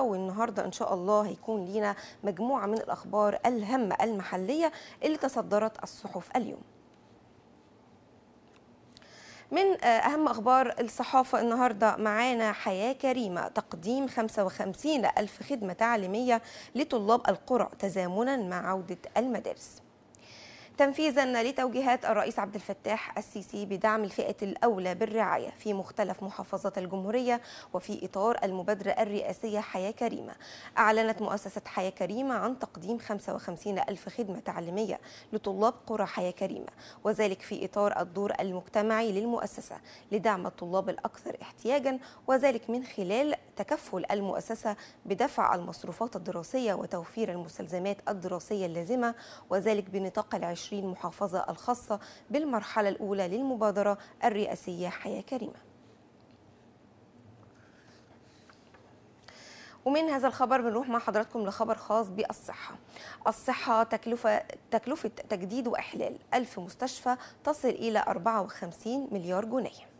والنهاردة إن شاء الله هيكون لينا مجموعة من الأخبار الهامة المحلية اللي تصدرت الصحف اليوم من آه، أهم أخبار الصحافة النهاردة معانا حياة كريمة تقديم 55 ألف خدمة تعليمية لطلاب القرى تزامنا مع عودة المدارس تنفيذا لتوجيهات الرئيس عبد الفتاح السيسي بدعم الفئة الأولى بالرعاية في مختلف محافظات الجمهورية وفي إطار المبادرة الرئاسية حياة كريمة أعلنت مؤسسة حياة كريمة عن تقديم 55 ألف خدمة تعليمية لطلاب قرى حياة كريمة وذلك في إطار الدور المجتمعي للمؤسسة لدعم الطلاب الأكثر احتياجا وذلك من خلال تكفل المؤسسة بدفع المصروفات الدراسية وتوفير المستلزمات الدراسية اللازمة وذلك بنطاق العشرين محافظة الخاصة بالمرحلة الأولى للمبادرة الرئاسية حياة كريمة ومن هذا الخبر بنروح مع حضراتكم لخبر خاص بالصحة الصحة تكلفة, تكلفة تجديد وإحلال ألف مستشفى تصل إلى 54 مليار جنيه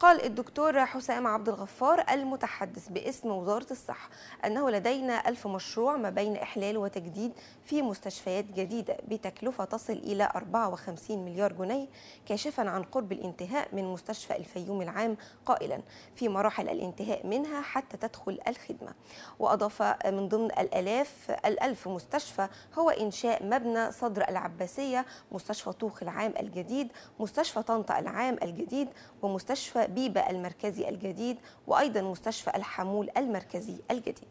قال الدكتور حسام عبد الغفار المتحدث باسم وزارة الصحة أنه لدينا ألف مشروع ما بين إحلال وتجديد في مستشفيات جديدة بتكلفة تصل إلى 54 مليار جنيه كاشفا عن قرب الانتهاء من مستشفى الفيوم العام قائلا في مراحل الانتهاء منها حتى تدخل الخدمة وأضاف من ضمن الألاف الألف مستشفى هو إنشاء مبنى صدر العباسية مستشفى طوخ العام الجديد مستشفى طنطا العام الجديد ومستشفى بيبا المركزي الجديد وأيضا مستشفى الحمول المركزي الجديد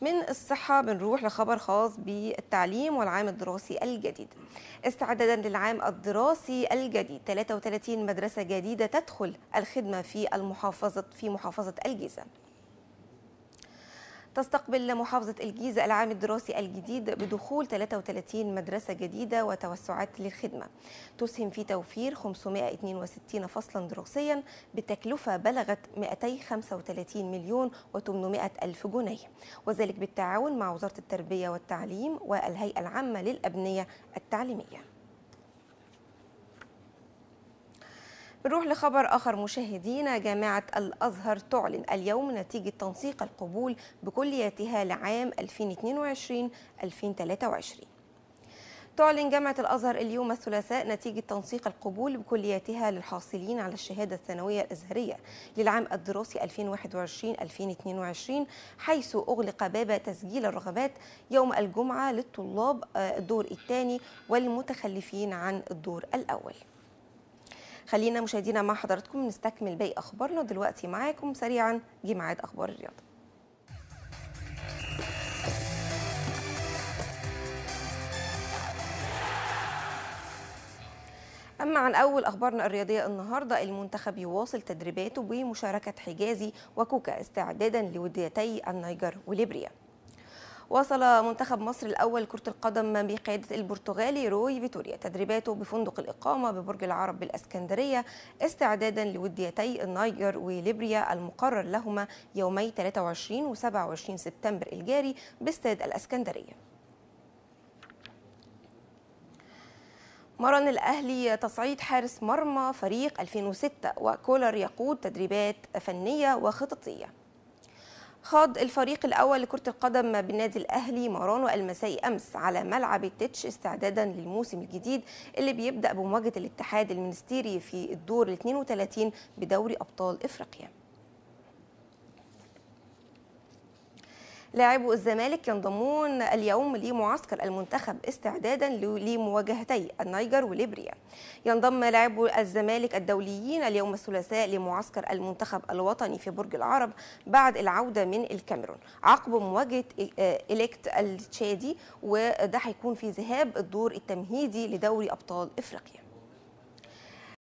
من الصحة بنروح لخبر خاص بالتعليم والعام الدراسي الجديد استعدادا للعام الدراسي الجديد 33 مدرسة جديدة تدخل الخدمة في المحافظة في محافظة الجيزة تستقبل محافظة الجيزة العام الدراسي الجديد بدخول 33 مدرسة جديدة وتوسعات للخدمة تسهم في توفير 562 فصلا دراسيا بتكلفة بلغت 235 مليون و800 ألف جنيه وذلك بالتعاون مع وزارة التربية والتعليم والهيئة العامة للأبنية التعليمية بنروح لخبر آخر مشاهدينا جامعة الأزهر تعلن اليوم نتيجة تنسيق القبول بكلياتها لعام 2022-2023 تعلن جامعة الأزهر اليوم الثلاثاء نتيجة تنسيق القبول بكلياتها للحاصلين على الشهادة الثانوية الأزهرية للعام الدراسي 2021-2022 حيث أغلق باب تسجيل الرغبات يوم الجمعة للطلاب آه، الدور الثاني والمتخلفين عن الدور الأول خلينا مشاهدينا مع حضراتكم نستكمل باقي اخبارنا دلوقتي معاكم سريعا جي ميعاد اخبار الرياضه أما عن أول أخبارنا الرياضية النهاردة المنتخب يواصل تدريباته بمشاركة حجازي وكوكا استعدادا لوديتي النيجر وليبريا وصل منتخب مصر الأول كرة القدم بقيادة البرتغالي روي فيتوريا تدريباته بفندق الإقامة ببرج العرب بالأسكندرية استعدادا لوديتي النيجر وليبريا المقرر لهما يومي 23 و 27 سبتمبر الجاري باستاد الأسكندرية مرن الأهلي تصعيد حارس مرمى فريق 2006 وكولر يقود تدريبات فنية وخططية خاض الفريق الأول لكرة القدم بالنادي الأهلي مران المسائي أمس على ملعب التتش استعدادا للموسم الجديد اللي بيبدأ بمواجهة الاتحاد المنستيري في الدور ال 32 بدوري أبطال إفريقيا لاعبو الزمالك ينضمون اليوم لمعسكر المنتخب استعدادا لمواجهتي النيجر وليبريا ينضم لاعبو الزمالك الدوليين اليوم الثلاثاء لمعسكر المنتخب الوطني في برج العرب بعد العودة من الكاميرون عقب مواجهة آه، إليكت التشادي وده هيكون في ذهاب الدور التمهيدي لدوري أبطال إفريقيا